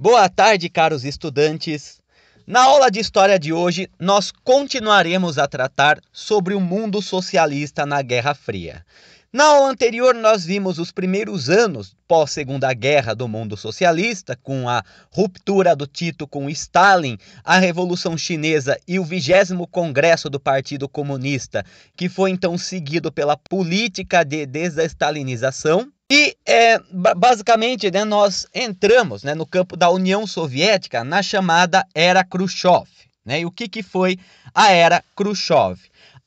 Boa tarde, caros estudantes. Na aula de história de hoje, nós continuaremos a tratar sobre o mundo socialista na Guerra Fria. Na aula anterior, nós vimos os primeiros anos pós-segunda guerra do mundo socialista, com a ruptura do Tito com Stalin, a Revolução Chinesa e o vigésimo Congresso do Partido Comunista, que foi então seguido pela política de desestalinização. E é, basicamente né, nós entramos né, no campo da União Soviética na chamada Era Khrushchev. Né? E o que, que foi a Era Khrushchev?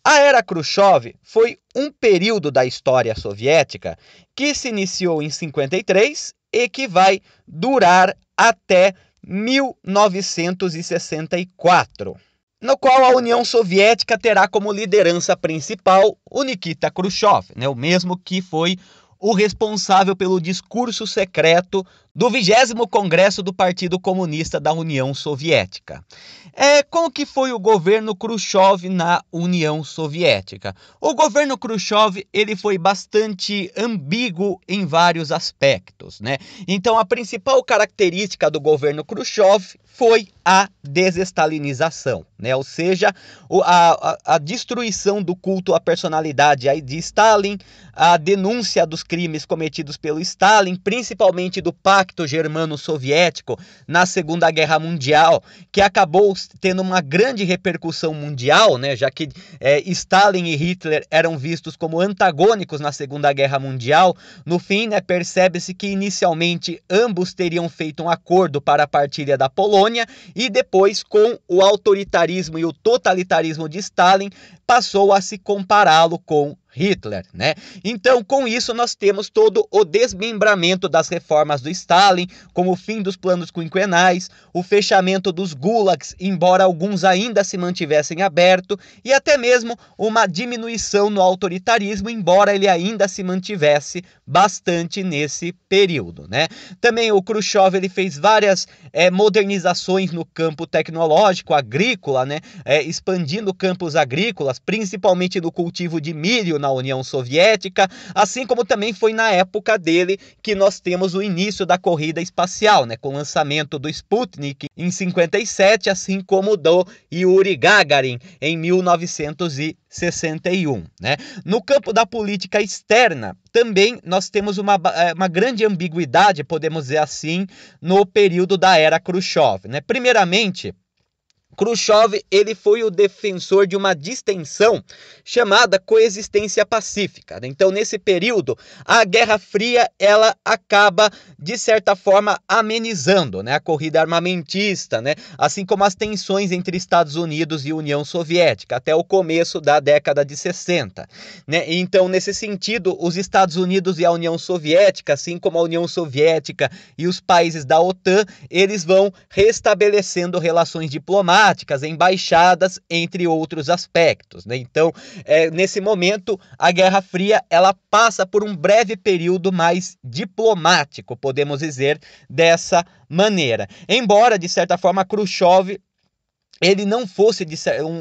A Era Khrushchev foi um período da história soviética que se iniciou em 53 e que vai durar até 1964 no qual a União Soviética terá como liderança principal o Nikita Khrushchev, né, o mesmo que foi o responsável pelo discurso secreto do 20 Congresso do Partido Comunista da União Soviética. É, como que foi o governo Khrushchev na União Soviética? O governo Khrushchev ele foi bastante ambíguo em vários aspectos, né? Então a principal característica do governo Khrushchev foi a desestalinização, né? Ou seja, a, a, a destruição do culto à personalidade de Stalin, a denúncia dos crimes cometidos pelo Stalin, principalmente do pacto Pacto Germano-Soviético na Segunda Guerra Mundial, que acabou tendo uma grande repercussão mundial, né, já que é, Stalin e Hitler eram vistos como antagônicos na Segunda Guerra Mundial, no fim né, percebe-se que inicialmente ambos teriam feito um acordo para a partilha da Polônia e depois, com o autoritarismo e o totalitarismo de Stalin, passou a se compará-lo com Hitler, né? Então, com isso nós temos todo o desmembramento das reformas do Stalin, como o fim dos planos quinquenais, o fechamento dos gulags, embora alguns ainda se mantivessem aberto, e até mesmo uma diminuição no autoritarismo, embora ele ainda se mantivesse bastante nesse período, né? Também o Khrushchev ele fez várias é, modernizações no campo tecnológico, agrícola, né? É, expandindo campos agrícolas, principalmente no cultivo de milho na União Soviética, assim como também foi na época dele que nós temos o início da corrida espacial, né, com o lançamento do Sputnik em 57, assim como do Yuri Gagarin em 1961, né? No campo da política externa, também nós temos uma, eh, uma grande ambiguidade, podemos dizer assim, no período da era Khrushchev, né? Primeiramente, Khrushchev ele foi o defensor de uma distensão chamada coexistência pacífica. Então, nesse período, a Guerra Fria ela acaba de certa forma amenizando, né, a corrida armamentista, né, assim como as tensões entre Estados Unidos e União Soviética até o começo da década de 60, né? Então, nesse sentido, os Estados Unidos e a União Soviética, assim como a União Soviética e os países da OTAN, eles vão restabelecendo relações diplomáticas diplomáticas, embaixadas, entre outros aspectos. Né? Então, é, nesse momento, a Guerra Fria ela passa por um breve período mais diplomático, podemos dizer dessa maneira. Embora, de certa forma, Khrushchev ele não fosse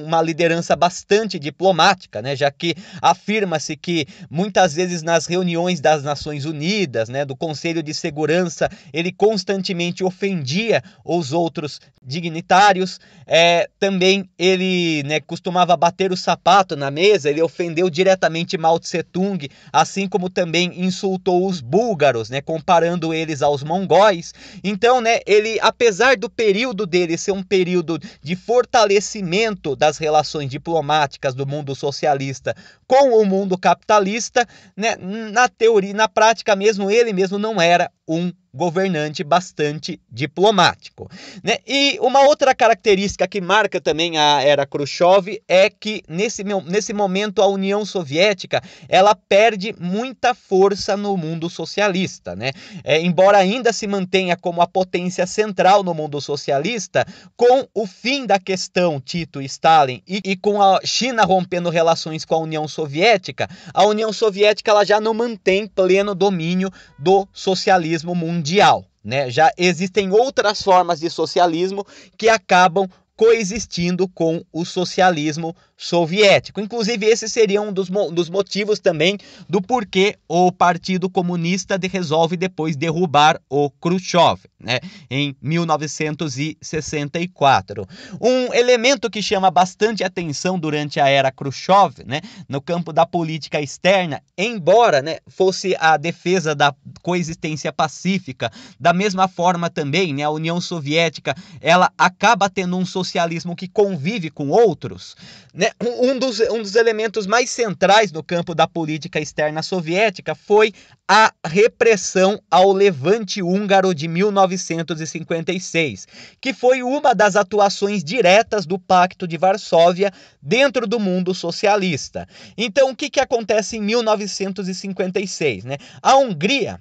uma liderança bastante diplomática, né? já que afirma-se que muitas vezes nas reuniões das Nações Unidas, né, do Conselho de Segurança, ele constantemente ofendia os outros dignitários. É, também ele né, costumava bater o sapato na mesa, ele ofendeu diretamente Mao Tse Tung, assim como também insultou os búlgaros, né, comparando eles aos mongóis. Então, né, ele, apesar do período dele ser um período de fortalecimento das relações diplomáticas do mundo socialista com o mundo capitalista, né, na teoria, na prática mesmo, ele mesmo não era um governante bastante diplomático. Né? E uma outra característica que marca também a era Khrushchev é que nesse, nesse momento a União Soviética ela perde muita força no mundo socialista. Né? É, embora ainda se mantenha como a potência central no mundo socialista, com o fim da questão Tito e Stalin e, e com a China rompendo relações com a União Soviética, a União Soviética ela já não mantém pleno domínio do socialismo mundial mundial. Né? Já existem outras formas de socialismo que acabam coexistindo com o socialismo soviético. Inclusive, esse seria um dos, dos motivos também do porquê o Partido Comunista de resolve depois derrubar o Khrushchev, né, em 1964. Um elemento que chama bastante atenção durante a era Khrushchev, né, no campo da política externa, embora, né, fosse a defesa da coexistência pacífica, da mesma forma também, né, a União Soviética, ela acaba tendo um social socialismo que convive com outros, né, um, dos, um dos elementos mais centrais no campo da política externa soviética foi a repressão ao levante húngaro de 1956, que foi uma das atuações diretas do Pacto de Varsóvia dentro do mundo socialista. Então, o que, que acontece em 1956? Né? A Hungria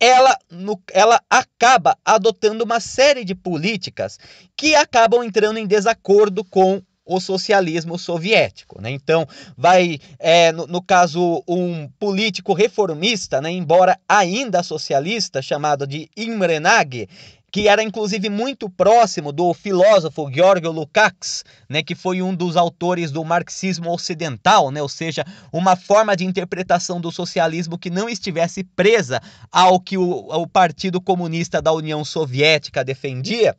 ela, no, ela acaba adotando uma série de políticas que acabam entrando em desacordo com o socialismo soviético. Né? Então, vai, é, no, no, caso, um político reformista, né, embora ainda socialista, chamado de Imre Nagy, que era inclusive muito próximo do filósofo George Lukács, né, que foi um dos autores do marxismo ocidental, né, ou seja, uma forma de interpretação do socialismo que não estivesse presa ao que o, o Partido Comunista da União Soviética defendia.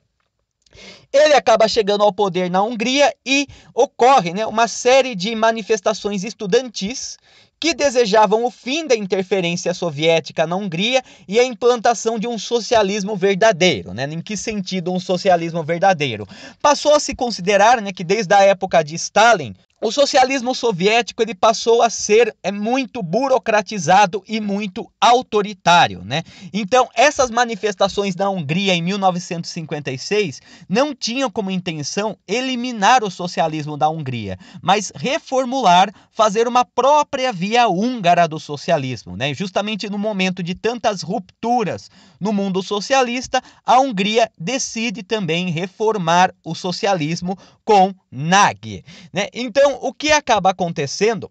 Ele acaba chegando ao poder na Hungria e ocorre né, uma série de manifestações estudantis que desejavam o fim da interferência soviética na Hungria e a implantação de um socialismo verdadeiro. Né? Em que sentido um socialismo verdadeiro? Passou a se considerar né, que desde a época de Stalin, o socialismo soviético ele passou a ser é, muito burocratizado e muito autoritário, né? Então essas manifestações da Hungria em 1956 não tinham como intenção eliminar o socialismo da Hungria, mas reformular, fazer uma própria via húngara do socialismo, né? Justamente no momento de tantas rupturas no mundo socialista, a Hungria decide também reformar o socialismo com Nagy, né? Então então, o que acaba acontecendo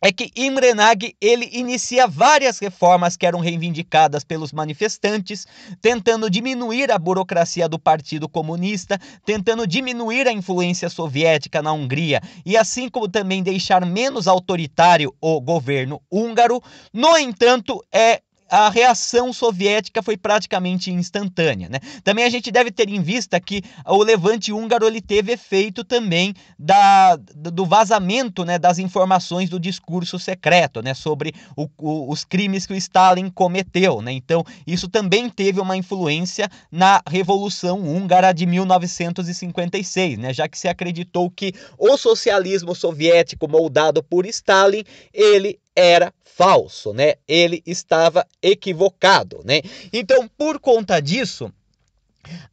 é que Nagy ele inicia várias reformas que eram reivindicadas pelos manifestantes, tentando diminuir a burocracia do Partido Comunista, tentando diminuir a influência soviética na Hungria e assim como também deixar menos autoritário o governo húngaro. No entanto, é a reação soviética foi praticamente instantânea. Né? Também a gente deve ter em vista que o levante húngaro ele teve efeito também da, do vazamento né, das informações do discurso secreto né, sobre o, o, os crimes que o Stalin cometeu. Né? Então, isso também teve uma influência na Revolução Húngara de 1956, né? já que se acreditou que o socialismo soviético moldado por Stalin ele era falso, né? Ele estava equivocado, né? Então, por conta disso,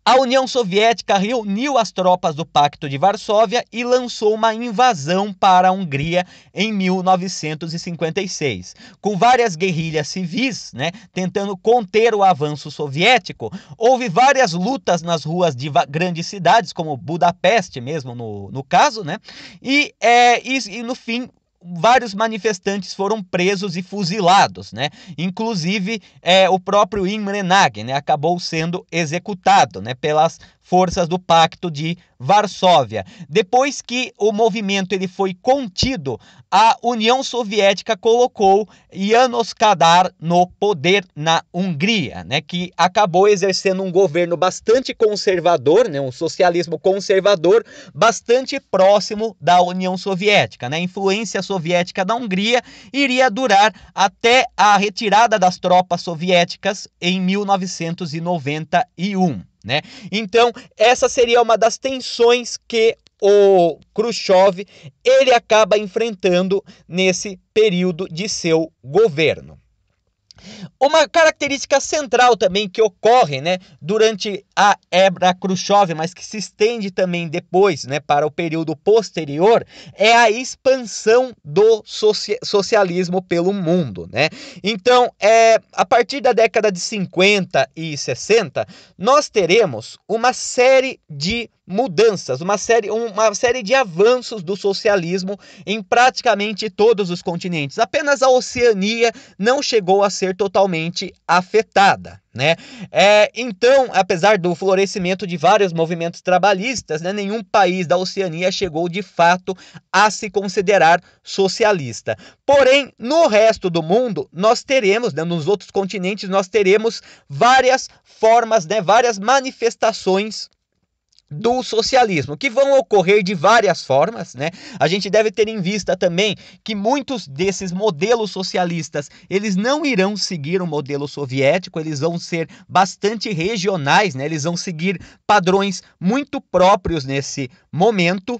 a União Soviética reuniu as tropas do Pacto de Varsóvia e lançou uma invasão para a Hungria em 1956. Com várias guerrilhas civis né, tentando conter o avanço soviético, houve várias lutas nas ruas de grandes cidades, como Budapeste mesmo no, no caso, né? E, é, e, e no fim vários manifestantes foram presos e fuzilados, né? Inclusive é, o próprio Imre Nagy, né, acabou sendo executado, né, pelas forças do Pacto de Varsóvia. Depois que o movimento ele foi contido, a União Soviética colocou Janos Kadar no poder na Hungria, né, que acabou exercendo um governo bastante conservador, né, um socialismo conservador, bastante próximo da União Soviética. Né, a influência soviética na Hungria iria durar até a retirada das tropas soviéticas em 1991 né? Então, essa seria uma das tensões que o Khrushchev ele acaba enfrentando nesse período de seu governo. Uma característica central também que ocorre né, durante a era Khrushchev, mas que se estende também depois né, para o período posterior, é a expansão do socialismo pelo mundo. Né? Então, é, a partir da década de 50 e 60, nós teremos uma série de mudanças, uma série, uma série de avanços do socialismo em praticamente todos os continentes. Apenas a Oceania não chegou a ser totalmente afetada. Né? É, então, apesar do florescimento de vários movimentos trabalhistas, né, nenhum país da Oceania chegou de fato a se considerar socialista. Porém, no resto do mundo, nós teremos, né, nos outros continentes, nós teremos várias formas, né, várias manifestações do socialismo, que vão ocorrer de várias formas, né? A gente deve ter em vista também que muitos desses modelos socialistas, eles não irão seguir o modelo soviético, eles vão ser bastante regionais, né? Eles vão seguir padrões muito próprios nesse momento.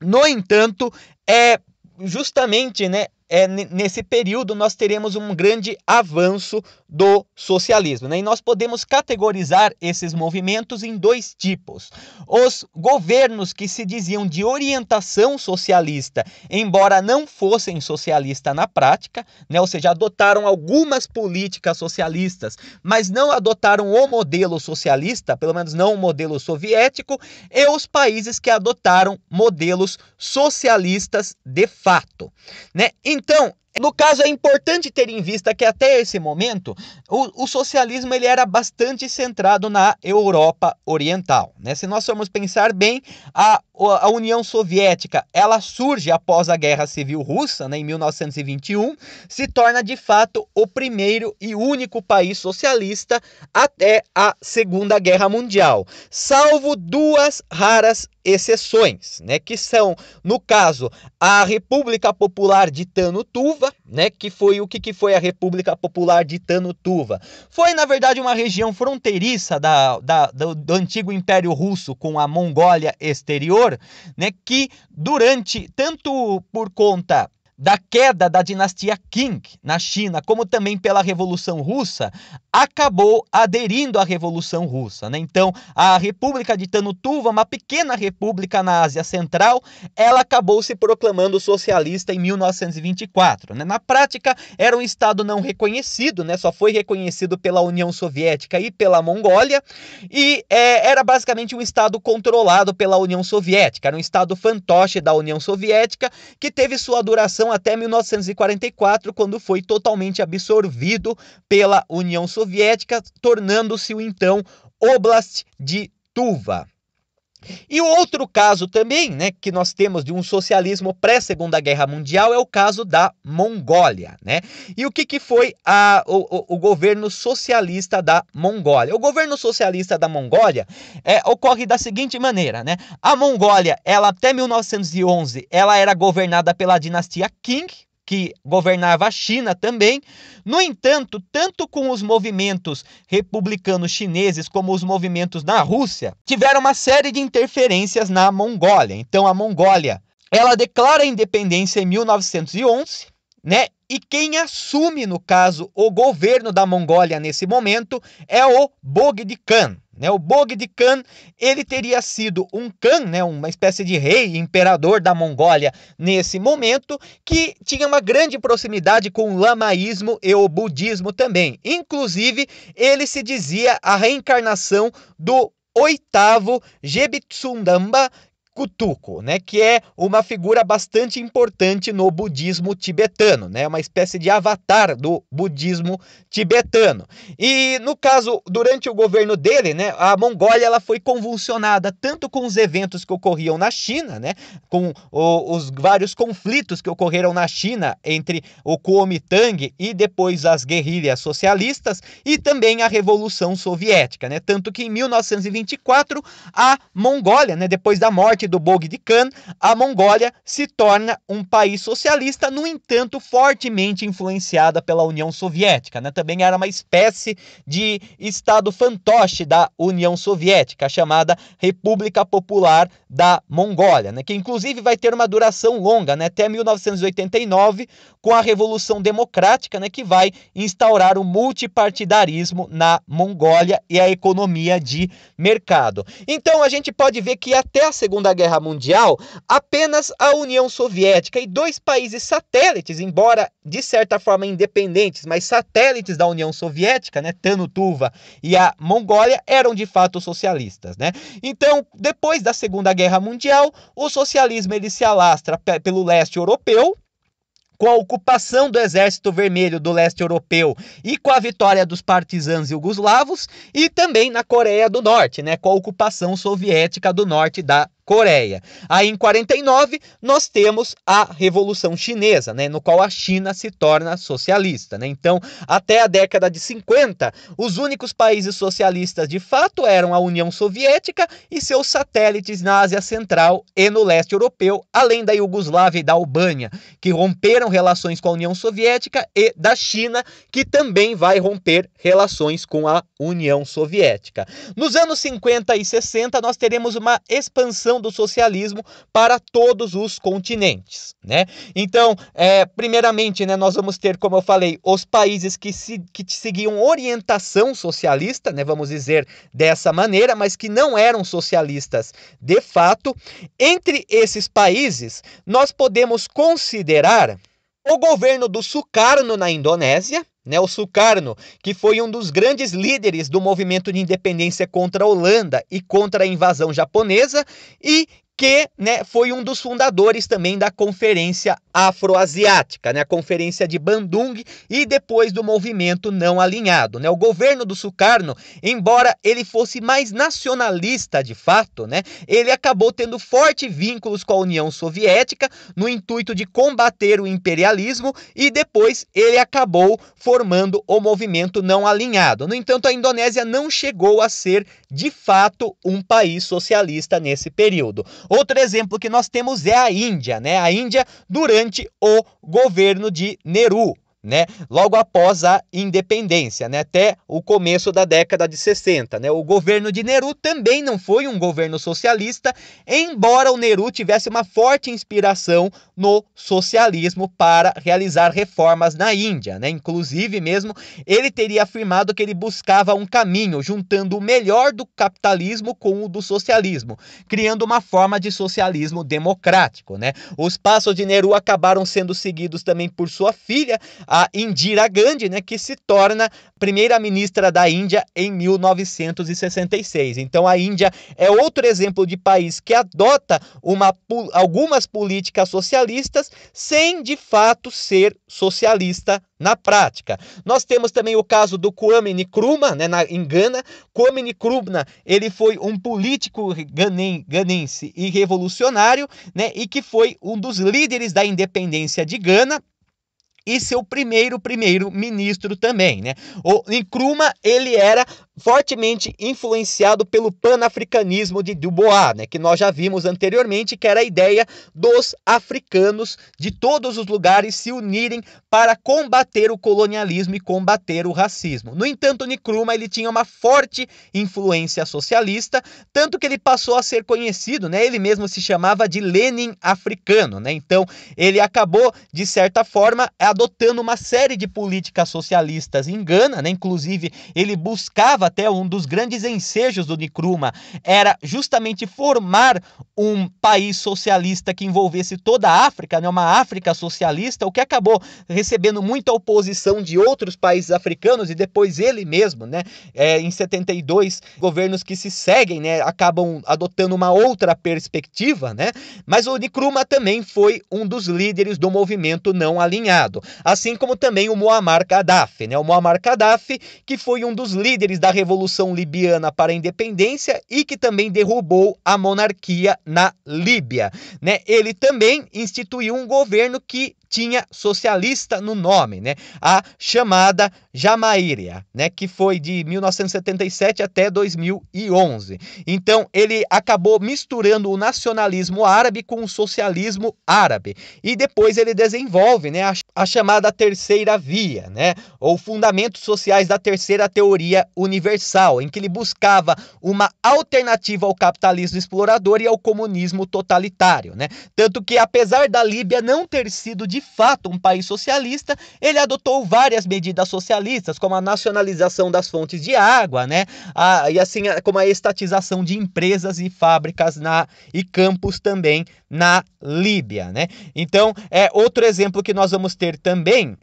No entanto, é justamente, né, é, nesse período nós teremos um grande avanço do socialismo. Né? E nós podemos categorizar esses movimentos em dois tipos. Os governos que se diziam de orientação socialista, embora não fossem socialista na prática, né? ou seja, adotaram algumas políticas socialistas, mas não adotaram o modelo socialista, pelo menos não o modelo soviético, e os países que adotaram modelos socialistas de fato. Né? E então, no caso, é importante ter em vista que até esse momento o, o socialismo ele era bastante centrado na Europa Oriental. Né? Se nós formos pensar bem, a, a União Soviética ela surge após a Guerra Civil Russa, né, em 1921, se torna de fato o primeiro e único país socialista até a Segunda Guerra Mundial, salvo duas raras exceções, né, que são, no caso, a República Popular de Tano Tuva Tuva, né? Que foi o que, que foi a República Popular de Tuva? Foi, na verdade, uma região fronteiriça da, da do, do, antigo Império Russo com a Mongólia exterior, né? Que durante, tanto por conta da queda da dinastia Qing na China, como também pela Revolução Russa, acabou aderindo à Revolução Russa. Né? Então, a República de Tanutuva, uma pequena república na Ásia Central, ela acabou se proclamando socialista em 1924. Né? Na prática, era um Estado não reconhecido, né? só foi reconhecido pela União Soviética e pela Mongólia, e é, era basicamente um Estado controlado pela União Soviética, era um Estado fantoche da União Soviética que teve sua duração então até 1944, quando foi totalmente absorvido pela União Soviética, tornando-se então, o então Oblast de Tuva. E o outro caso também, né, que nós temos de um socialismo pré-Segunda Guerra Mundial é o caso da Mongólia, né? E o que, que foi a, o, o governo socialista da Mongólia? O governo socialista da Mongólia é, ocorre da seguinte maneira, né? A Mongólia, ela até 1911, ela era governada pela dinastia Qing, que governava a China também. No entanto, tanto com os movimentos republicanos chineses como os movimentos na Rússia, tiveram uma série de interferências na Mongólia. Então, a Mongólia, ela declara a independência em 1911, né? E quem assume, no caso, o governo da Mongólia nesse momento é o Bogd Khan. Né? O Bog de Khan, ele teria sido um Khan, né? uma espécie de rei, imperador da Mongólia nesse momento, que tinha uma grande proximidade com o lamaísmo e o budismo também. Inclusive, ele se dizia a reencarnação do oitavo Jebitsundamba, Kutuko, né, que é uma figura bastante importante no budismo tibetano, né, uma espécie de avatar do budismo tibetano. E no caso, durante o governo dele, né, a Mongólia ela foi convulsionada tanto com os eventos que ocorriam na China, né, com o, os vários conflitos que ocorreram na China entre o Kuomintang e depois as guerrilhas socialistas e também a Revolução Soviética, né, tanto que em 1924 a Mongólia, né, depois da morte do Bogd Khan, a Mongólia se torna um país socialista, no entanto, fortemente influenciada pela União Soviética. Né? Também era uma espécie de Estado fantoche da União Soviética, a chamada República Popular da Mongólia, né? que inclusive vai ter uma duração longa, né? até 1989, com a Revolução Democrática, né? que vai instaurar o multipartidarismo na Mongólia e a economia de mercado. Então a gente pode ver que até a Segunda Guerra Mundial, apenas a União Soviética e dois países satélites, embora de certa forma independentes, mas satélites da União Soviética, né, Tuva e a Mongólia, eram de fato socialistas, né? Então, depois da Segunda Guerra Mundial, o socialismo ele se alastra pelo leste europeu, com a ocupação do Exército Vermelho do leste europeu e com a vitória dos partisanos iugoslavos, e também na Coreia do Norte, né, com a ocupação soviética do norte da Coreia. Aí em 49 nós temos a Revolução Chinesa, né, no qual a China se torna socialista, né? Então, até a década de 50, os únicos países socialistas de fato eram a União Soviética e seus satélites na Ásia Central e no leste europeu, além da Iugoslávia e da Albânia, que romperam relações com a União Soviética e da China, que também vai romper relações com a União Soviética. Nos anos 50 e 60 nós teremos uma expansão expansão do socialismo para todos os continentes, né? Então, é, primeiramente, né, nós vamos ter, como eu falei, os países que, se, que seguiam orientação socialista, né, vamos dizer dessa maneira, mas que não eram socialistas de fato. Entre esses países, nós podemos considerar o governo do Sukarno na Indonésia, Nelson Carno, que foi um dos grandes líderes do movimento de independência contra a Holanda e contra a invasão japonesa, e que né, foi um dos fundadores também da Conferência Afroasiática, né, a Conferência de Bandung, e depois do movimento não alinhado. Né? O governo do Sukarno, embora ele fosse mais nacionalista de fato, né, ele acabou tendo fortes vínculos com a União Soviética no intuito de combater o imperialismo e depois ele acabou formando o movimento não alinhado. No entanto, a Indonésia não chegou a ser de fato um país socialista nesse período. Outro exemplo que nós temos é a Índia, né? A Índia durante durante o governo de Nehru né? Logo após a independência, né? Até o começo da década de 60, né? O governo de Nehru também não foi um governo socialista, embora o Nehru tivesse uma forte inspiração no socialismo para realizar reformas na Índia, né? Inclusive mesmo ele teria afirmado que ele buscava um caminho juntando o melhor do capitalismo com o do socialismo, criando uma forma de socialismo democrático, né? Os passos de Nehru acabaram sendo seguidos também por sua filha, a Indira Gandhi, né, que se torna primeira-ministra da Índia em 1966. Então a Índia é outro exemplo de país que adota uma, algumas políticas socialistas sem de fato ser socialista na prática. Nós temos também o caso do Kwame Nkrumah, né, na, em Gana. Kwame Nkrumah, ele foi um político ganense e revolucionário, né, e que foi um dos líderes da independência de Gana e seu primeiro primeiro-ministro também, né? O Nkrumah, ele era fortemente influenciado pelo panafricanismo de Dubois, né, que nós já vimos anteriormente, que era a ideia dos africanos de todos os lugares se unirem para combater o colonialismo e combater o racismo. No entanto, Nkrumah ele tinha uma forte influência socialista, tanto que ele passou a ser conhecido, né, ele mesmo se chamava de Lenin africano, né? Então, ele acabou de certa forma adotando uma série de políticas socialistas em Gana, né? Inclusive, ele buscava até um dos grandes ensejos do Nkrumah era justamente formar um país socialista que envolvesse toda a África, né? Uma África socialista, o que acabou recebendo muita oposição de outros países africanos e depois ele mesmo, né? É, em 72, governos que se seguem, né? Acabam adotando uma outra perspectiva, né? Mas o Nkrumah também foi um dos líderes do movimento não alinhado assim como também o Muammar Gaddafi. Né? O Muammar Gaddafi, que foi um dos líderes da Revolução Libiana para a Independência e que também derrubou a monarquia na Líbia. Né? Ele também instituiu um governo que tinha socialista no nome, né? A chamada Jamairia, né, que foi de 1977 até 2011. Então, ele acabou misturando o nacionalismo árabe com o socialismo árabe. E depois ele desenvolve, né, a, a chamada terceira via, né, ou fundamentos sociais da terceira teoria universal, em que ele buscava uma alternativa ao capitalismo explorador e ao comunismo totalitário, né? Tanto que apesar da Líbia não ter sido de de fato um país socialista, ele adotou várias medidas socialistas, como a nacionalização das fontes de água, né? A, e assim como a estatização de empresas e fábricas na e campos também na Líbia, né? Então, é outro exemplo que nós vamos ter também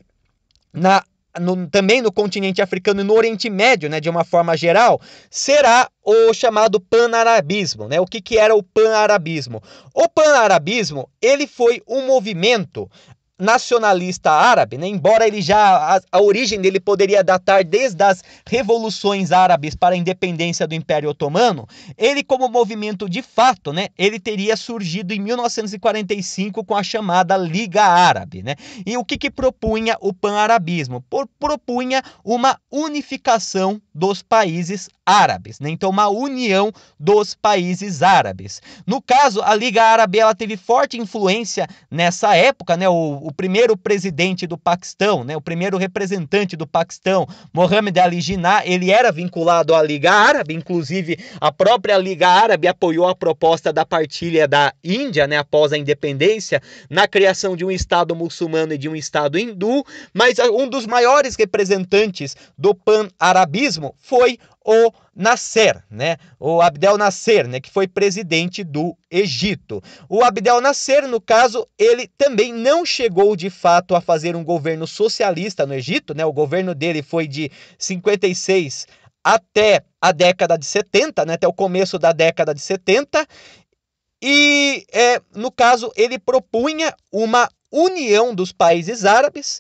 na no, também no continente africano e no Oriente Médio, né, de uma forma geral, será o chamado panarabismo, né? O que, que era o panarabismo? O panarabismo ele foi um movimento nacionalista árabe, né? embora ele já a, a, origem dele poderia datar desde as revoluções árabes para a independência do Império Otomano, ele como movimento de fato, né, ele teria surgido em 1945 com a chamada Liga Árabe, né? E o que, que propunha o pan-arabismo? Propunha uma unificação dos países árabes, né? Então uma união dos países árabes. No caso, a Liga Árabe ela teve forte influência nessa época, né? O, o primeiro presidente do Paquistão, né, o primeiro representante do Paquistão, Mohamed Ali Jinnah, ele era vinculado à Liga Árabe, inclusive a própria Liga Árabe apoiou a proposta da partilha da Índia, né, após a independência, na criação de um Estado muçulmano e de um Estado hindu, mas ah, um dos maiores representantes do pan-arabismo foi o Nasser, né? O Abdel Nasser, né, que foi presidente do Egito. O Abdel Nasser, no caso, ele também não chegou de fato a fazer um governo socialista no Egito, né? O governo dele foi de 56 até a década de 70, né, até o começo da década de 70, e é, no caso ele propunha uma união dos países árabes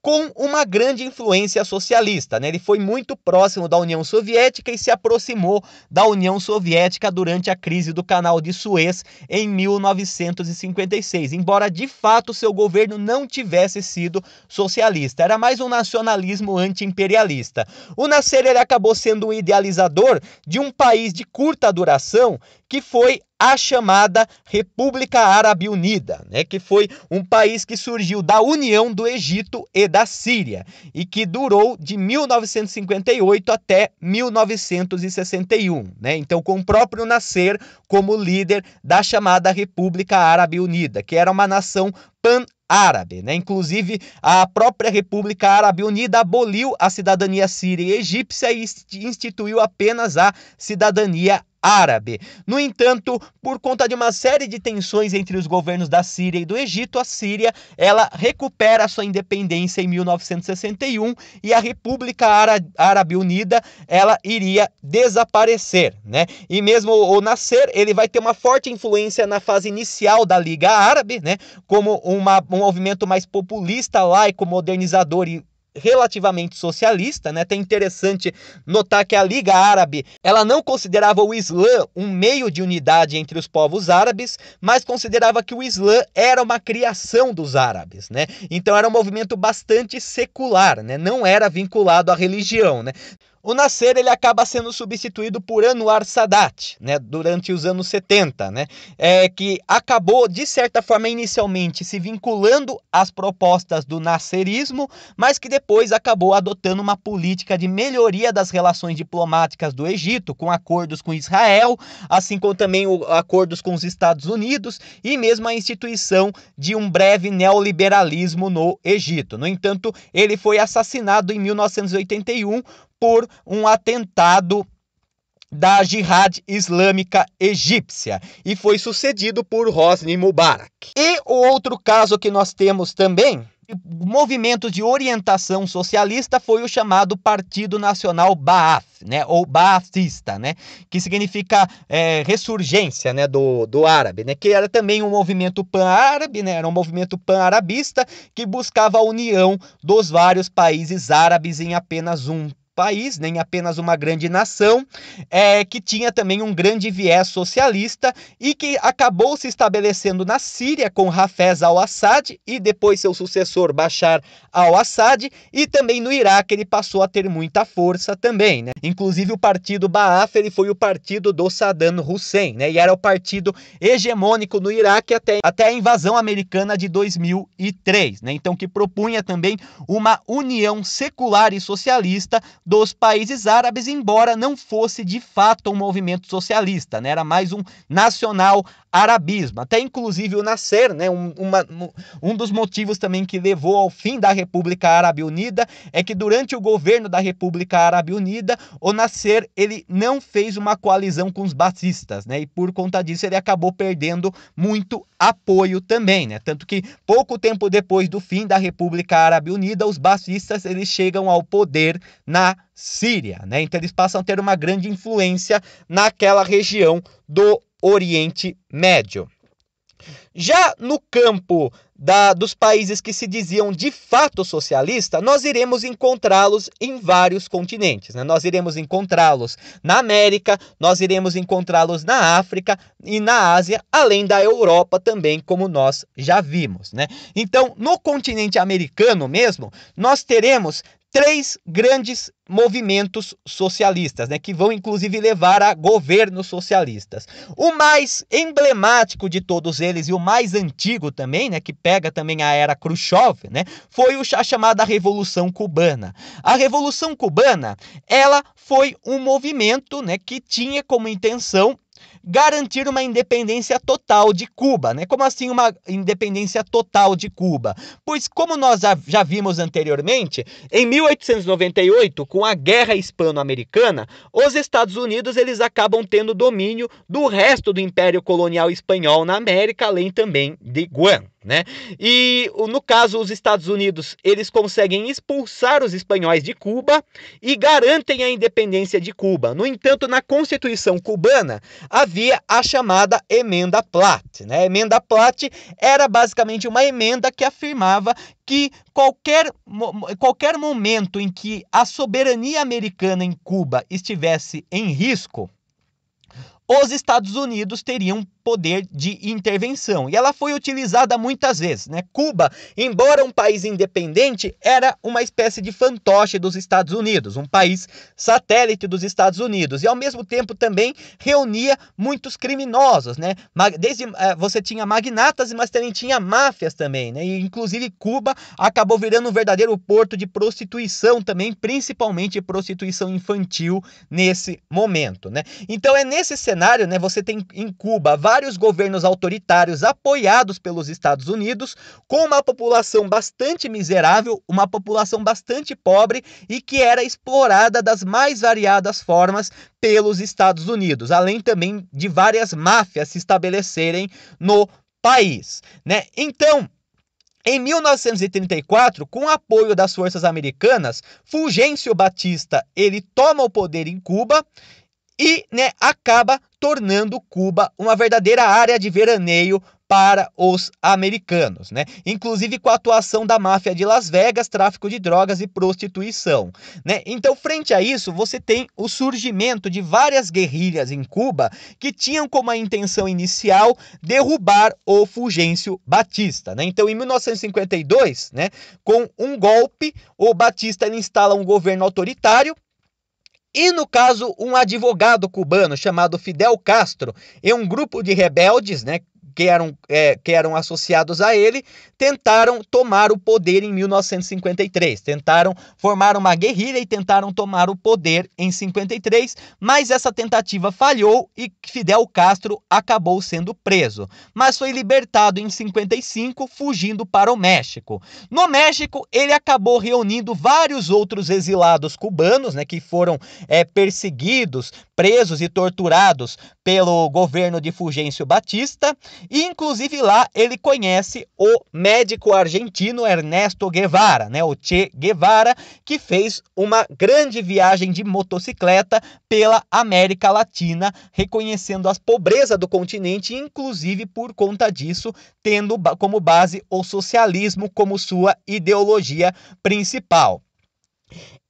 com uma grande influência socialista. Né? Ele foi muito próximo da União Soviética e se aproximou da União Soviética durante a crise do Canal de Suez em 1956, embora de fato seu governo não tivesse sido socialista. Era mais um nacionalismo anti-imperialista. O Nasser acabou sendo um idealizador de um país de curta duração que foi a chamada República Árabe Unida, né, que foi um país que surgiu da união do Egito e da Síria e que durou de 1958 até 1961, né? Então, com o próprio Nasser como líder da chamada República Árabe Unida, que era uma nação pan árabe. Né? Inclusive, a própria República Árabe Unida aboliu a cidadania síria e egípcia e instituiu apenas a cidadania árabe. No entanto, por conta de uma série de tensões entre os governos da Síria e do Egito, a Síria ela recupera sua independência em 1961 e a República Árabe Unida ela iria desaparecer, né? E mesmo o nascer, ele vai ter uma forte influência na fase inicial da Liga Árabe, né? Como uma, um movimento mais populista, laico, modernizador e relativamente socialista, né? É interessante notar que a Liga Árabe, ela não considerava o Islã um meio de unidade entre os povos árabes, mas considerava que o Islã era uma criação dos árabes, né? Então era um movimento bastante secular, né? Não era vinculado à religião, né? O Nasser ele acaba sendo substituído por Anwar Sadat, né, durante os anos 70, né, é, que acabou de certa forma inicialmente se vinculando às propostas do nasserismo, mas que depois acabou adotando uma política de melhoria das relações diplomáticas do Egito, com acordos com Israel, assim como também o, acordos com os Estados Unidos e mesmo a instituição de um breve neoliberalismo no Egito. No entanto, ele foi assassinado em 1981 por um atentado da Jihad Islâmica Egípcia e foi sucedido por Hosni Mubarak. E o outro caso que nós temos também movimento de orientação socialista foi o chamado Partido Nacional Baaf, né, ou Baafista, né, que significa é, ressurgência, né, do, do árabe, né, que era também um movimento pan-árabe, né, era um movimento pan-arabista que buscava a união dos vários países árabes em apenas um país, nem apenas uma grande nação, é, que tinha também um grande viés socialista e que acabou se estabelecendo na Síria com Hafez al-Assad e depois seu sucessor Bashar al-Assad e também no Iraque ele passou a ter muita força também, né? Inclusive o partido Ba'ath ele foi o partido do Saddam Hussein, né? E era o partido hegemônico no Iraque até, até a invasão americana de 2003, né? Então que propunha também uma união secular e socialista dos países árabes, embora não fosse de fato um movimento socialista, né? era mais um nacional arabismo. Até inclusive o Nasser, né? um, uma, um dos motivos também que levou ao fim da República Árabe Unida é que durante o governo da República Árabe Unida, o Nasser ele não fez uma coalizão com os batistas, né? e por conta disso ele acabou perdendo muito apoio também. Né? Tanto que pouco tempo depois do fim da República Árabe Unida, os batistas eles chegam ao poder na Síria. Né? Então eles passam a ter uma grande influência naquela região do Oriente Médio. Já no campo da, dos países que se diziam de fato socialista, nós iremos encontrá-los em vários continentes. Né? Nós iremos encontrá-los na América, nós iremos encontrá-los na África e na Ásia, além da Europa também, como nós já vimos. Né? Então, no continente americano mesmo, nós teremos três grandes movimentos socialistas, né, que vão inclusive levar a governos socialistas. O mais emblemático de todos eles e o mais antigo também, né, que pega também a era Khrushchev, né, foi a chamada Revolução Cubana. A Revolução Cubana, ela foi um movimento, né, que tinha como intenção garantir uma independência total de Cuba. Né? Como assim uma independência total de Cuba? Pois, como nós já vimos anteriormente, em 1898, com a Guerra Hispano-Americana, os Estados Unidos eles acabam tendo domínio do resto do Império Colonial Espanhol na América, além também de Guam. Né? E no caso, os Estados Unidos eles conseguem expulsar os espanhóis de Cuba e garantem a independência de Cuba. No entanto, na Constituição cubana havia a chamada Emenda Platt. Né? A Emenda Platt era basicamente uma emenda que afirmava que qualquer, qualquer momento em que a soberania americana em Cuba estivesse em risco, os Estados Unidos teriam poder de intervenção. E ela foi utilizada muitas vezes. Né? Cuba, embora um país independente, era uma espécie de fantoche dos Estados Unidos, um país satélite dos Estados Unidos. E ao mesmo tempo também reunia muitos criminosos. Né? Desde, eh, você tinha magnatas, mas também tinha máfias também. Né? E, inclusive Cuba acabou virando um verdadeiro porto de prostituição também, principalmente prostituição infantil nesse momento. Né? Então é nesse cenário, né, você tem em Cuba vários governos autoritários apoiados pelos Estados Unidos, com uma população bastante miserável, uma população bastante pobre e que era explorada das mais variadas formas pelos Estados Unidos, além também de várias máfias se estabelecerem no país, né? Então, em 1934, com o apoio das forças americanas, Fulgêncio Batista ele toma o poder em Cuba e né, acaba tornando Cuba uma verdadeira área de veraneio para os americanos, né? Inclusive com a atuação da máfia de Las Vegas, tráfico de drogas e prostituição, né? Então, frente a isso, você tem o surgimento de várias guerrilhas em Cuba que tinham como a intenção inicial derrubar o Fulgêncio Batista, né? Então, em 1952, né, com um golpe, o Batista instala um governo autoritário e no caso, um advogado cubano chamado Fidel Castro e um grupo de rebeldes, né, que eram, é, que eram associados a ele, tentaram tomar o poder em 1953. Tentaram formar uma guerrilha e tentaram tomar o poder em 53, mas essa tentativa falhou e Fidel Castro acabou sendo preso. Mas foi libertado em 55, fugindo para o México. No México, ele acabou reunindo vários outros exilados cubanos, né, que foram é, perseguidos, presos e torturados pelo governo de Fulgêncio Batista, e, inclusive, lá ele conhece o médico argentino Ernesto Guevara, né, o Che Guevara, que fez uma grande viagem de motocicleta pela América Latina, reconhecendo a pobreza do continente, inclusive por conta disso, tendo como base o socialismo como sua ideologia principal.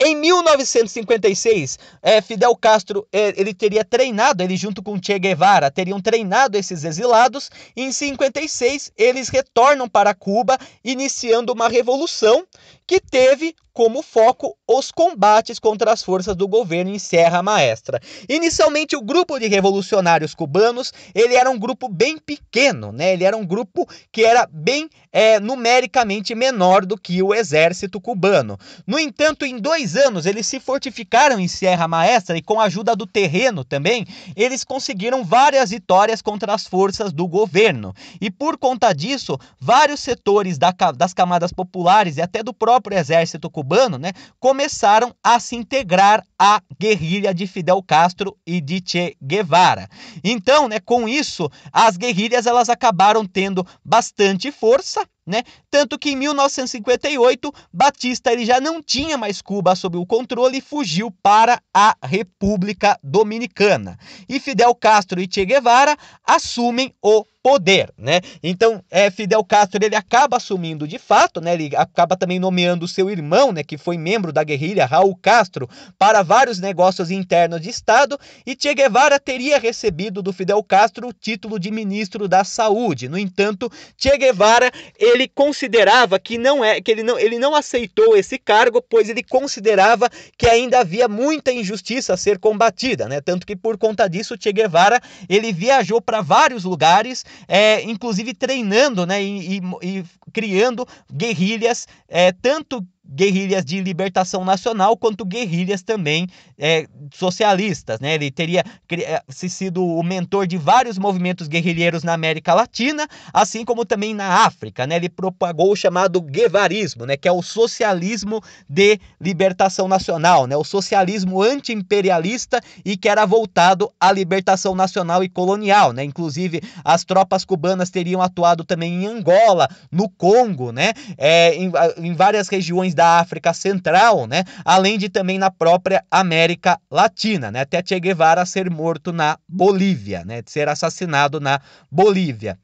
Em 1956, é, Fidel Castro é, ele teria treinado, ele junto com Che Guevara teriam treinado esses exilados. E em 56 eles retornam para Cuba, iniciando uma revolução que teve como foco os combates contra as forças do governo em Serra Maestra. Inicialmente, o grupo de revolucionários cubanos ele era um grupo bem pequeno, né? Ele era um grupo que era bem é, numericamente menor do que o exército cubano. No entanto, em dois anos eles se fortificaram em Serra Maestra e com a ajuda do terreno também, eles conseguiram várias vitórias contra as forças do governo. E por conta disso, vários setores da, das camadas populares e até do próprio próprio exército cubano, né, começaram a se integrar à guerrilha de Fidel Castro e de Che Guevara. Então, né, com isso, as guerrilhas elas acabaram tendo bastante força né? Tanto que em 1958 Batista ele já não tinha mais Cuba sob o controle e fugiu para a República Dominicana. E Fidel Castro e Che Guevara assumem o poder, né? Então, é, Fidel Castro ele acaba assumindo de fato, né? Ele acaba também nomeando seu irmão, né? Que foi membro da guerrilha Raul Castro para vários negócios internos de Estado e Che Guevara teria recebido do Fidel Castro o título de ministro da Saúde. No entanto, Che Guevara ele ele considerava que não é que ele não, ele não aceitou esse cargo, pois ele considerava que ainda havia muita injustiça a ser combatida, né? Tanto que por conta disso Che Guevara ele viajou para vários lugares, é, inclusive treinando, né? E, e, e criando guerrilhas, é, tanto guerrilhas de libertação nacional quanto guerrilhas também é, socialistas. Né? Ele teria é, se sido o mentor de vários movimentos guerrilheiros na América Latina, assim como também na África. Né? Ele propagou o chamado guevarismo, né? que é o socialismo de libertação nacional, né? o socialismo antiimperialista e que era voltado à libertação nacional e colonial. Né? Inclusive, as tropas cubanas teriam atuado também em Angola, no Congo, né? É, em, em várias regiões da África Central, né? Além de também na própria América Latina, né? Até Che Guevara ser morto na Bolívia, né? Ser assassinado na Bolívia.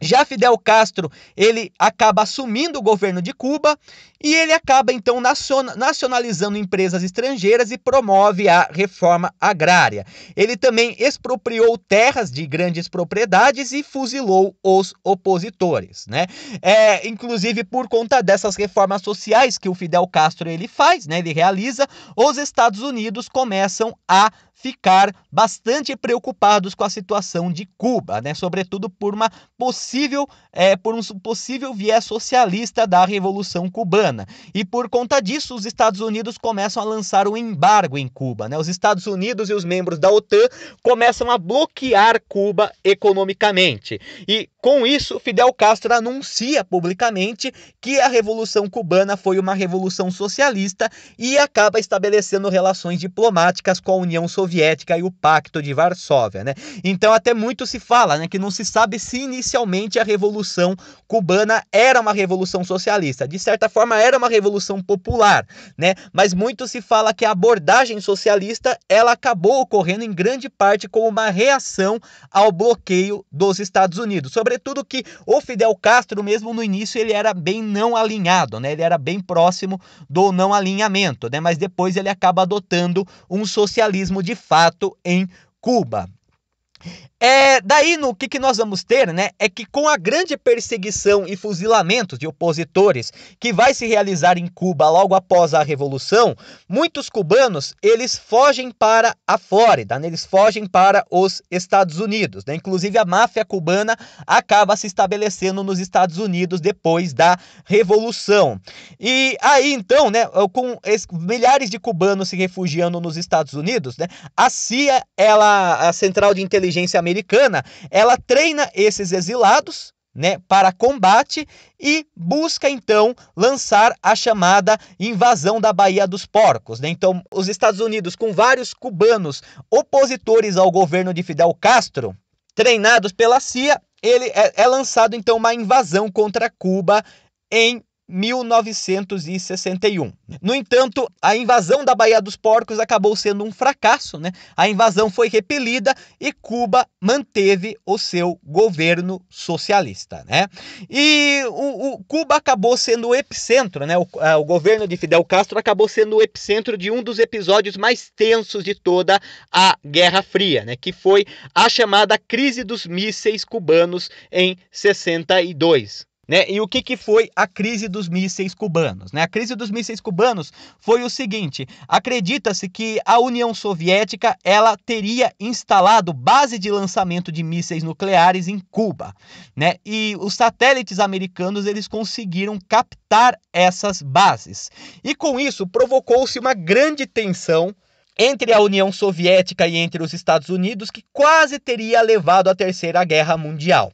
Já Fidel Castro, ele acaba assumindo o governo de Cuba e ele acaba então nacionalizando empresas estrangeiras e promove a reforma agrária. Ele também expropriou terras de grandes propriedades e fuzilou os opositores, né? É, inclusive por conta dessas reformas sociais que o Fidel Castro ele faz, né? Ele realiza, os Estados Unidos começam a ficar bastante preocupados com a situação de Cuba, né? sobretudo por uma possível é, por um possível viés socialista da Revolução Cubana. E por conta disso, os Estados Unidos começam a lançar um embargo em Cuba. Né? Os Estados Unidos e os membros da OTAN começam a bloquear Cuba economicamente. E com isso, Fidel Castro anuncia publicamente que a Revolução Cubana foi uma revolução socialista e acaba estabelecendo relações diplomáticas com a União Soviética e o Pacto de Varsóvia, né? Então até muito se fala, né, que não se sabe se inicialmente a Revolução Cubana era uma revolução socialista. De certa forma, era uma revolução popular, né? Mas muito se fala que a abordagem socialista, ela acabou ocorrendo em grande parte como uma reação ao bloqueio dos Estados Unidos. Sobre Sobretudo que o Fidel Castro, mesmo no início, ele era bem não alinhado, né? Ele era bem próximo do não alinhamento, né? Mas depois ele acaba adotando um socialismo de fato em Cuba. É, daí no que, que nós vamos ter, né? É que com a grande perseguição e fuzilamento de opositores que vai se realizar em Cuba logo após a revolução, muitos cubanos eles fogem para a Flórida, né, eles fogem para os Estados Unidos, né? Inclusive a máfia cubana acaba se estabelecendo nos Estados Unidos depois da revolução. E aí então, né? Com milhares de cubanos se refugiando nos Estados Unidos, né? A CIA, ela, a Central de Inteligência inteligência americana, ela treina esses exilados né, para combate e busca então lançar a chamada invasão da Baía dos Porcos. Né? Então, os Estados Unidos, com vários cubanos opositores ao governo de Fidel Castro, treinados pela CIA, ele é, é lançado então uma invasão contra Cuba em 1961. No entanto, a invasão da Baía dos Porcos acabou sendo um fracasso, né? A invasão foi repelida e Cuba manteve o seu governo socialista, né? E o, o Cuba acabou sendo o epicentro, né? O, a, o governo de Fidel Castro acabou sendo o epicentro de um dos episódios mais tensos de toda a Guerra Fria, né? Que foi a chamada crise dos mísseis cubanos em 62. Né? E o que, que foi a crise dos mísseis cubanos? Né? A crise dos mísseis cubanos foi o seguinte: acredita-se que a União Soviética ela teria instalado base de lançamento de mísseis nucleares em Cuba, né? E os satélites americanos eles conseguiram captar essas bases. E com isso provocou-se uma grande tensão entre a União Soviética e entre os Estados Unidos, que quase teria levado à Terceira Guerra Mundial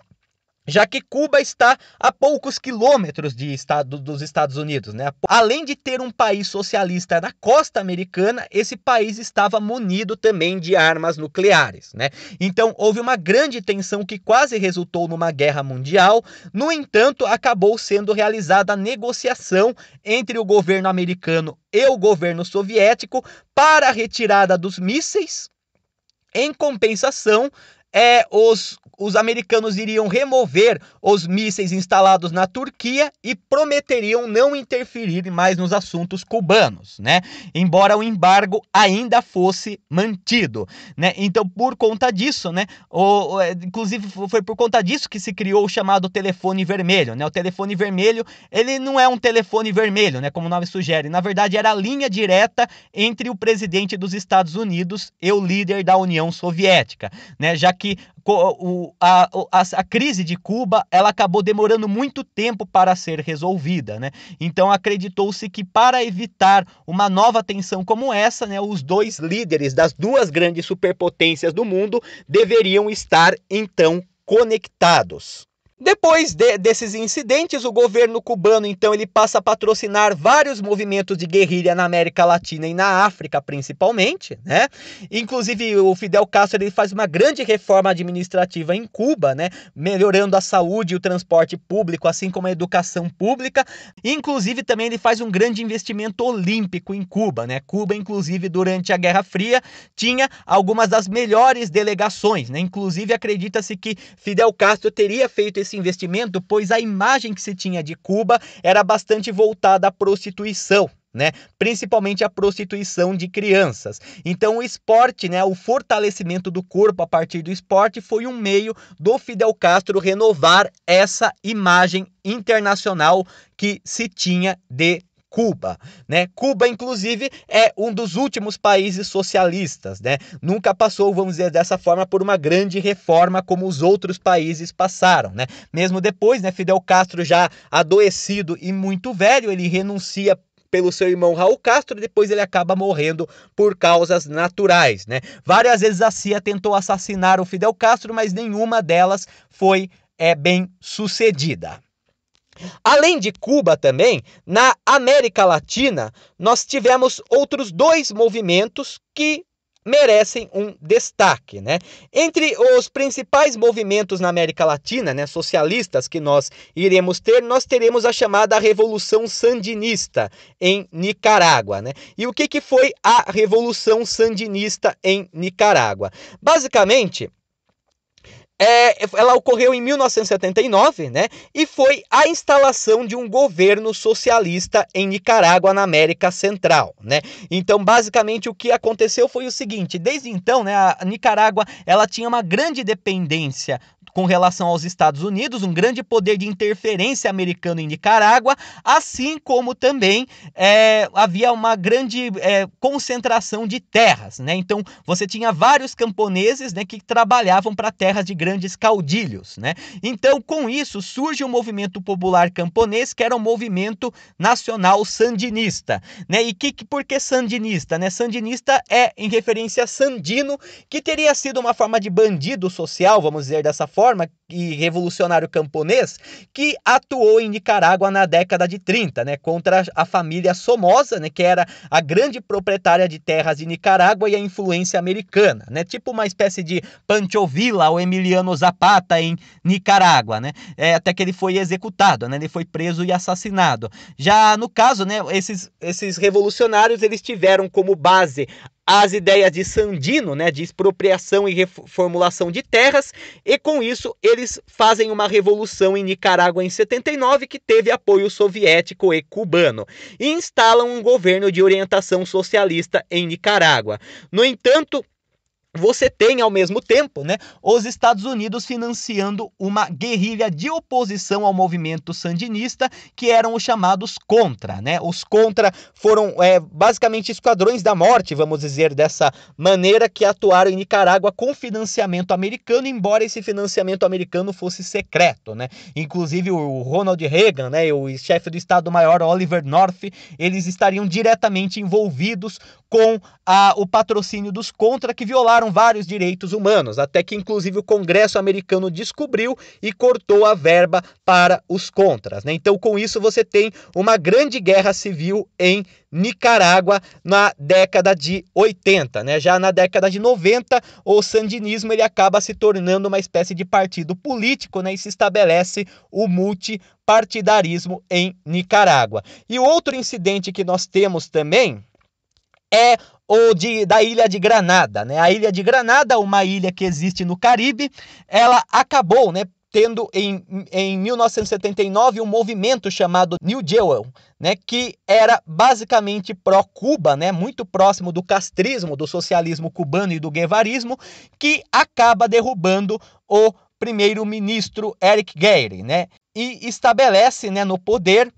já que Cuba está a poucos quilômetros de estado, dos Estados Unidos. Né? Além de ter um país socialista na costa americana, esse país estava munido também de armas nucleares. Né? Então houve uma grande tensão que quase resultou numa guerra mundial. No entanto, acabou sendo realizada a negociação entre o governo americano e o governo soviético para a retirada dos mísseis. Em compensação, é, os, os americanos iriam remover os mísseis instalados na Turquia e prometeriam não interferir mais nos assuntos cubanos, né? Embora o embargo ainda fosse mantido, né? Então, por conta disso, né? O, é, inclusive, foi por conta disso que se criou o chamado telefone vermelho, né? O telefone vermelho, ele não é um telefone vermelho, né? Como o nome sugere. Na verdade, era a linha direta entre o presidente dos Estados Unidos e o líder da União Soviética, né? Já que que a, a, a, crise de Cuba ela acabou demorando muito tempo para ser resolvida. Né? Então acreditou-se que para evitar uma nova tensão como essa, né, os dois líderes das duas grandes superpotências do mundo deveriam estar então conectados. Depois de, desses incidentes, o governo cubano então ele passa a patrocinar vários movimentos de guerrilha na América Latina e na África principalmente, né? Inclusive o Fidel Castro ele faz uma grande reforma administrativa em Cuba, né? Melhorando a saúde e o transporte público, assim como a educação pública. Inclusive também ele faz um grande investimento olímpico em Cuba, né? Cuba inclusive durante a Guerra Fria tinha algumas das melhores delegações, né? Inclusive acredita-se que Fidel Castro teria feito esse esse investimento, pois a imagem que se tinha de Cuba era bastante voltada à prostituição. Né? Principalmente a prostituição de crianças. Então, o esporte, né, o fortalecimento do corpo a partir do esporte, foi um meio do Fidel Castro renovar essa imagem internacional que se tinha de Cuba, né? Cuba inclusive é um dos últimos países socialistas, né? Nunca passou, vamos dizer dessa forma, por uma grande reforma como os outros países passaram, né? Mesmo depois, né, Fidel Castro já adoecido e muito velho, ele renuncia pelo seu irmão Raul Castro, e depois ele acaba morrendo por causas naturais, né? Várias vezes a CIA tentou assassinar o Fidel Castro, mas nenhuma delas foi é bem sucedida. Além de Cuba também, na América Latina, nós tivemos outros dois movimentos que merecem um destaque, né? Entre os principais movimentos na América Latina, né, socialistas que nós iremos ter, nós teremos a chamada Revolução Sandinista em Nicarágua, né? E o que que foi a Revolução Sandinista em Nicarágua? Basicamente, é, ela ocorreu em 1979, né? E foi a instalação de um governo socialista em Nicarágua, na América Central, né? Então, basicamente, o que aconteceu foi o seguinte: desde então, né, a Nicarágua ela tinha uma grande dependência com relação aos Estados Unidos, um grande poder de interferência americano em Nicarágua, assim como também é, havia uma grande é, concentração de terras. Né? Então, você tinha vários camponeses né, que trabalhavam para terras de grandes caudilhos. Né? Então, com isso, surge o um movimento popular camponês, que era um movimento nacional sandinista. Né? E que, que, por que sandinista? Né? Sandinista é em referência a Sandino, que teria sido uma forma de bandido social, vamos dizer dessa forma e revolucionário camponês que atuou em Nicarágua na década de 30, né, contra a família Somoza, né, que era a grande proprietária de terras de Nicarágua e a influência americana, né, tipo uma espécie de Pancho Villa ou Emiliano Zapata em Nicarágua, né, é, até que ele foi executado, né, ele foi preso e assassinado. Já no caso, né, esses, esses revolucionários eles tiveram como base as ideias de Sandino, né, de expropriação e reformulação de terras, e com isso eles fazem uma revolução em Nicarágua em 79 que teve apoio soviético e cubano, e instalam um governo de orientação socialista em Nicarágua. No entanto, você tem ao mesmo tempo, né, os Estados Unidos financiando uma guerrilha de oposição ao movimento sandinista, que eram os chamados contra, né? Os contra foram é, basicamente esquadrões da morte, vamos dizer dessa maneira, que atuaram em Nicarágua com financiamento americano, embora esse financiamento americano fosse secreto, né? Inclusive o Ronald Reagan, né, e o chefe do Estado-Maior Oliver North, eles estariam diretamente envolvidos com a, o patrocínio dos contra que violaram violaram vários direitos humanos, até que inclusive o Congresso americano descobriu e cortou a verba para os contras. Né? Então, com isso, você tem uma grande guerra civil em Nicarágua na década de 80, né? Já na década de 90, o sandinismo ele acaba se tornando uma espécie de partido político, né? E se estabelece o multipartidarismo em Nicarágua. E outro incidente que nós temos também é o de, da ilha de Granada, né? A ilha de Granada, uma ilha que existe no Caribe, ela acabou, né? Tendo em, em 1979 um movimento chamado New Jewel, né, que era basicamente pró-Cuba, né, muito próximo do castrismo, do socialismo cubano e do guevarismo, que acaba derrubando o primeiro-ministro Eric Gehry, né, e estabelece, né, no poder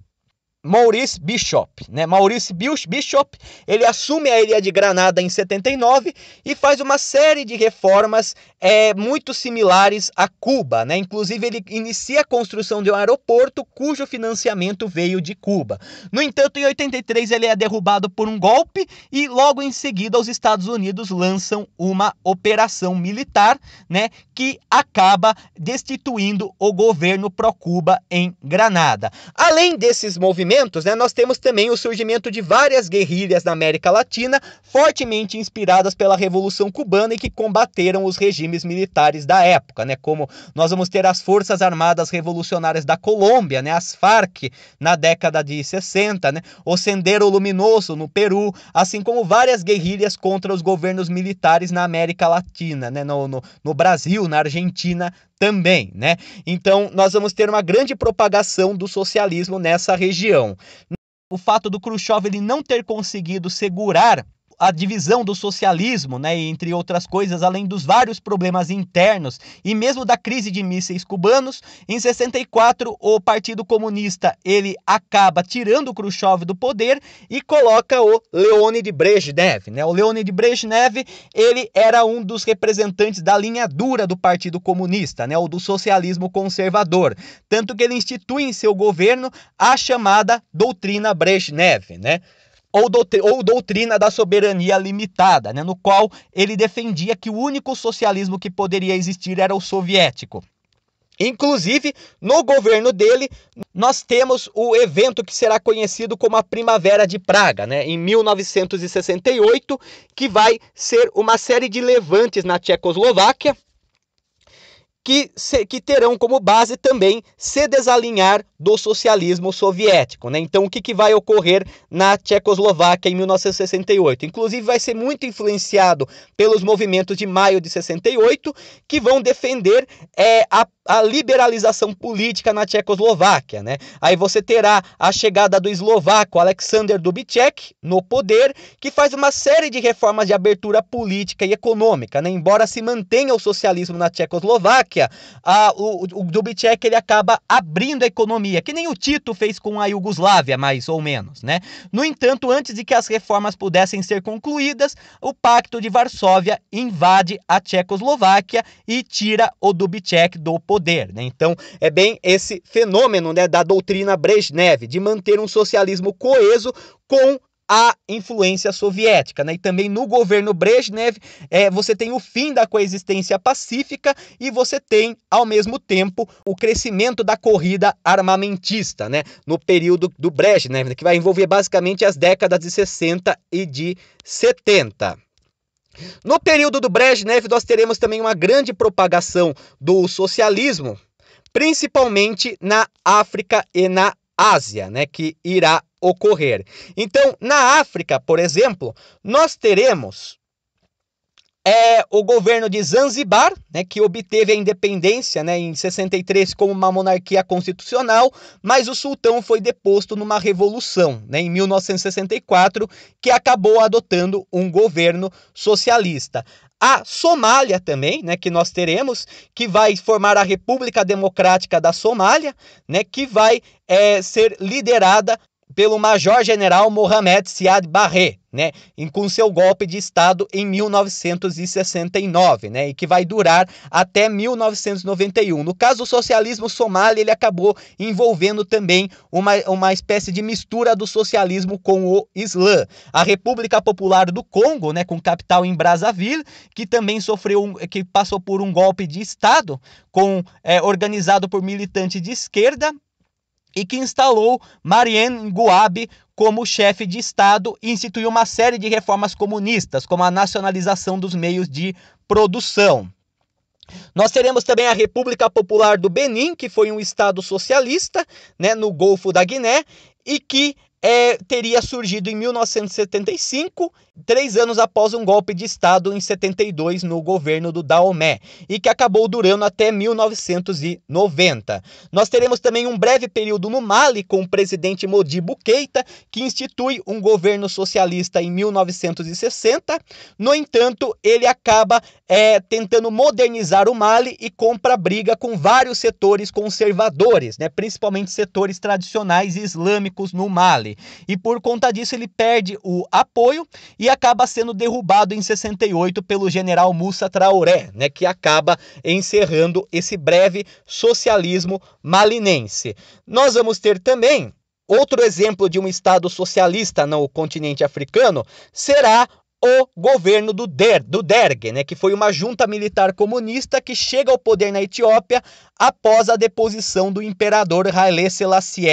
Maurice Bishop, né? Maurice Bishop, ele assume a ilha de Granada em 79 e faz uma série de reformas é, muito similares a Cuba, né? Inclusive ele inicia a construção de um aeroporto cujo financiamento veio de Cuba. No entanto, em 83 ele é derrubado por um golpe e logo em seguida os Estados Unidos lançam uma operação militar, né? Que acaba destituindo o governo pró-Cuba em Granada. Além desses movimentos movimentos, né, nós temos também o surgimento de várias guerrilhas na América Latina, fortemente inspiradas pela Revolução Cubana e que combateram os regimes militares da época, né, como nós vamos ter as Forças Armadas Revolucionárias da Colômbia, né, as FARC, na década de 60, né, o Sendero Luminoso no Peru, assim como várias guerrilhas contra os governos militares na América Latina, né, no, no, no Brasil, na Argentina, também, né? Então, nós vamos ter uma grande propagação do socialismo nessa região. O fato do Khrushchev ele não ter conseguido segurar a divisão do socialismo, né, entre outras coisas, além dos vários problemas internos e mesmo da crise de mísseis cubanos, em 64 o Partido Comunista ele acaba tirando Khrushchev do poder e coloca o Leonid Brezhnev, né? O Leonid Brezhnev, ele era um dos representantes da linha dura do Partido Comunista, né, ou do socialismo conservador, tanto que ele institui em seu governo a chamada doutrina Brezhnev, né? ou, doutrina, ou doutrina da soberania limitada, né, no qual ele defendia que o único socialismo que poderia existir era o soviético. Inclusive, no governo dele, nós temos o evento que será conhecido como a Primavera de Praga, né, em 1968, que vai ser uma série de levantes na Tchecoslováquia que, se, que terão como base também se desalinhar do socialismo soviético. Né? Então, o que, que vai ocorrer na Tchecoslováquia em 1968? Inclusive, vai ser muito influenciado pelos movimentos de maio de 68, que vão defender é, a a liberalização política na Tchecoslováquia, né? Aí você terá a chegada do eslovaco Alexander Dubček no poder, que faz uma série de reformas de abertura política e econômica, né? Embora se mantenha o socialismo na Tchecoslováquia, a, o, o Dubček ele acaba abrindo a economia, que nem o Tito fez com a Iugoslávia, mais ou menos, né? No entanto, antes de que as reformas pudessem ser concluídas, o Pacto de Varsóvia invade a Tchecoslováquia e tira o Dubček do poder poder. Né? Então, é bem esse fenômeno né, da doutrina Brezhnev, de manter um socialismo coeso com a influência soviética, né? E também no governo Brezhnev, é, você tem o fim da coexistência pacífica e você tem, ao mesmo tempo, o crescimento da corrida armamentista, né? No período do Brezhnev, né, que vai envolver basicamente as décadas de 60 e de 70. No período do Brezhnev, né, nós teremos também uma grande propagação do socialismo, principalmente na África e na Ásia, né, que irá ocorrer. Então, na África, por exemplo, nós teremos é o governo de Zanzibar, né, que obteve a independência né, em 63 como uma monarquia constitucional, mas o sultão foi deposto numa revolução né, em 1964, que acabou adotando um governo socialista. A Somália também, né, que nós teremos, que vai formar a República Democrática da Somália, né, que vai é, ser liderada pelo major-general Mohamed Siad Barré, né, com seu golpe de Estado em 1969, né, e que vai durar até 1991. No caso do socialismo somalí, ele acabou envolvendo também uma, uma espécie de mistura do socialismo com o Islã. A República Popular do Congo, né, com capital em Brazzaville, que também sofreu, um, que passou por um golpe de Estado com é, organizado por militantes de esquerda e que instalou Marien Guabe como chefe de Estado e instituiu uma série de reformas comunistas, como a nacionalização dos meios de produção. Nós teremos também a República Popular do Benin, que foi um Estado socialista né, no Golfo da Guiné e que é, teria surgido em 1975, três anos após um golpe de Estado em 72 no governo do Daomé, e que acabou durando até 1990. Nós teremos também um breve período no Mali com o presidente Modibo Keita, que institui um governo socialista em 1960. No entanto, ele acaba é, tentando modernizar o Mali e compra briga com vários setores conservadores, né, principalmente setores tradicionais e islâmicos no Mali. E por conta disso, ele perde o apoio e acaba sendo derrubado em 68 pelo general Moussa Traoré, né, que acaba encerrando esse breve socialismo malinense. Nós vamos ter também outro exemplo de um Estado socialista no continente africano será o governo do, Der, do Derg, né, que foi uma junta militar comunista que chega ao poder na Etiópia após a deposição do imperador Haile Selassie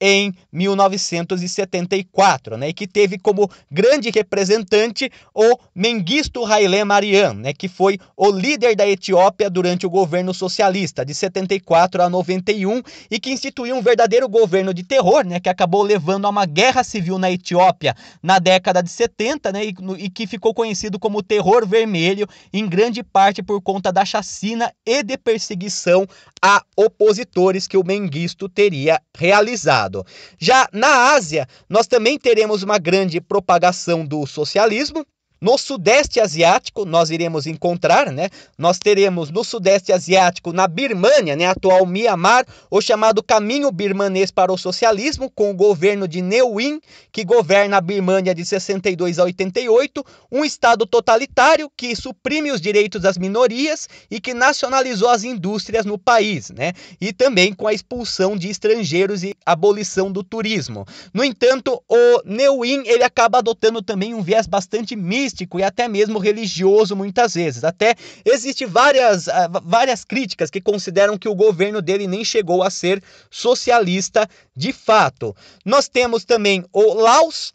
em 1974, né, e que teve como grande representante o Mengistu Haile Mariam, né, que foi o líder da Etiópia durante o governo socialista de 74 a 91 e que instituiu um verdadeiro governo de terror, né, que acabou levando a uma guerra civil na Etiópia na década de 70, né, e, e que ficou conhecido como Terror Vermelho, em grande parte por conta da chacina e de perseguição a opositores que o Mengistu teria realizado mercado. Já na Ásia, nós também teremos uma grande propagação do socialismo, no Sudeste Asiático, nós iremos encontrar, né? Nós teremos no Sudeste Asiático, na Birmania, né? Atual Mianmar, o chamado caminho birmanês para o socialismo, com o governo de Neuwin, que governa a Birmania de 62 a 88, um Estado totalitário que suprime os direitos das minorias e que nacionalizou as indústrias no país, né? E também com a expulsão de estrangeiros e abolição do turismo. No entanto, o Neuwin ele acaba adotando também um viés bastante místico artístico e até mesmo religioso muitas vezes. Até existe várias, ah, várias críticas que consideram que o governo dele nem chegou a ser socialista de fato. Nós temos também o Laos,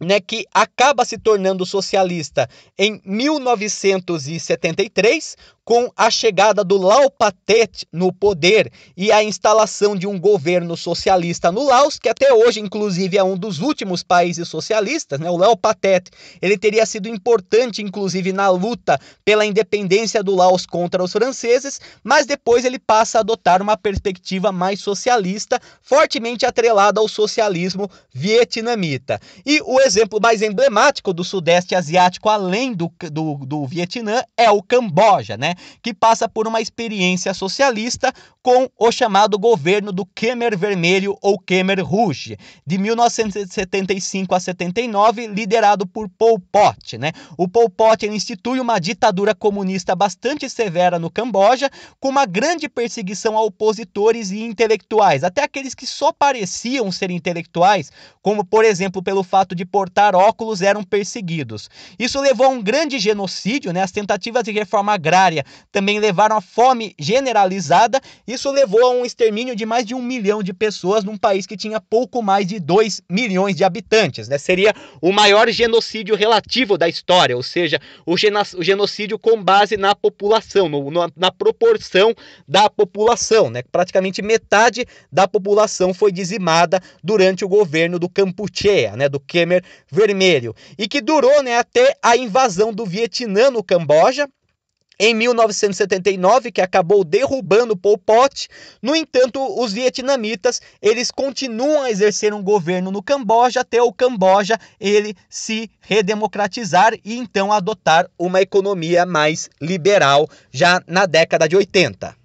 né, que acaba se tornando socialista em 1973, com a chegada do Lau Patet no poder e a instalação de um governo socialista no Laos, que até hoje, inclusive, é um dos últimos países socialistas, né? o Lau Patet, ele teria sido importante, inclusive, na luta pela independência do Laos contra os franceses, mas depois ele passa a adotar uma perspectiva mais socialista, fortemente atrelada ao socialismo vietnamita. E o exemplo mais emblemático do Sudeste Asiático, além do, do, do Vietnã, é o Camboja, né? que passa por uma experiência socialista com o chamado governo do Khmer Vermelho ou Khmer Rouge, de 1975 a 79, liderado por Pol Pot. Né? O Pol Pot institui uma ditadura comunista bastante severa no Camboja, com uma grande perseguição a opositores e intelectuais, até aqueles que só pareciam ser intelectuais, como por exemplo pelo fato de portar óculos, eram perseguidos. Isso levou a um grande genocídio, né? as tentativas de reforma agrária também levaram à fome generalizada. Isso levou a um extermínio de mais de um milhão de pessoas num país que tinha pouco mais de 2 milhões de habitantes. Né? Seria o maior genocídio relativo da história, ou seja, o, genocídio com base na população, no, na, na proporção da população. Né? Praticamente metade da população foi dizimada durante o governo do Kampuchea, né? do Khmer Vermelho, e que durou né, até a invasão do Vietnã no Camboja, em 1979, que acabou derrubando Pol Pot. No entanto, os vietnamitas, eles continuam a exercer um governo no Camboja até o Camboja ele se redemocratizar e então adotar uma economia mais liberal já na década de 80.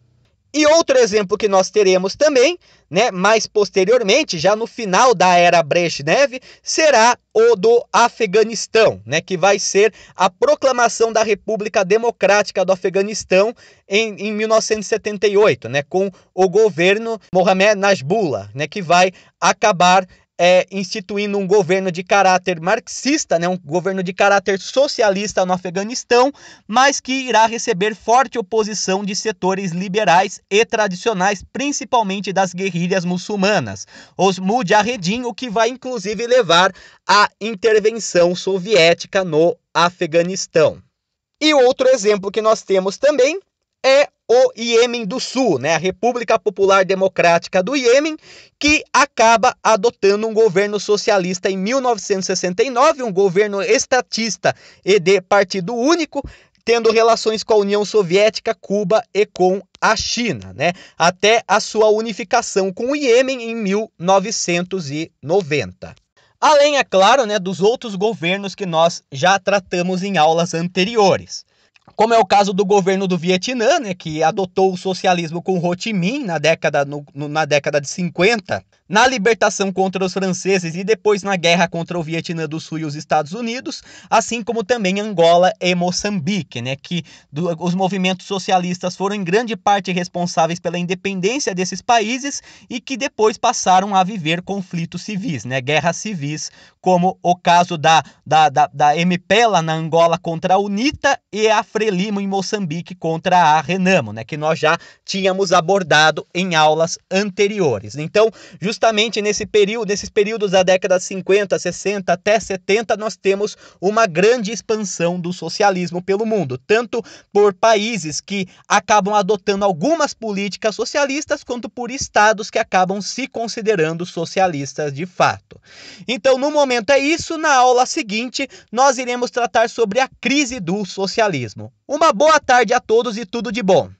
E outro exemplo que nós teremos também, né, mais posteriormente, já no final da era Brezhnev, será o do Afeganistão, né, que vai ser a proclamação da República Democrática do Afeganistão em, em 1978, né, com o governo Mohamed Najbullah, né, que vai acabar é, instituindo um governo de caráter marxista, né, um governo de caráter socialista no Afeganistão, mas que irá receber forte oposição de setores liberais e tradicionais, principalmente das guerrilhas muçulmanas, os Mujahedin, o que vai inclusive levar à intervenção soviética no Afeganistão. E outro exemplo que nós temos também é o Iêmen do Sul, né, a República Popular Democrática do Iêmen, que acaba adotando um governo socialista em 1969, um governo estatista e de partido único, tendo relações com a União Soviética, Cuba e com a China, né? Até a sua unificação com o Iêmen em 1990. Além, é claro, né, dos outros governos que nós já tratamos em aulas anteriores como é o caso do governo do Vietnã, né, que adotou o socialismo com Ho Chi Minh na década, no, na década de 50, na libertação contra os franceses e depois na guerra contra o Vietnã do Sul e os Estados Unidos, assim como também Angola e Moçambique, né, que do, os movimentos socialistas foram em grande parte responsáveis pela independência desses países e que depois passaram a viver conflitos civis, né, guerras civis, como o caso da, da, da, da MPLA na Angola contra a UNITA e a Frelimo em Moçambique contra a Renamo, né, que nós já tínhamos abordado em aulas anteriores. Então, Justamente nesse período, nesses períodos da década 50, 60 até 70, nós temos uma grande expansão do socialismo pelo mundo, tanto por países que acabam adotando algumas políticas socialistas, quanto por estados que acabam se considerando socialistas de fato. Então, no momento é isso, na aula seguinte nós iremos tratar sobre a crise do socialismo. Uma boa tarde a todos e tudo de bom!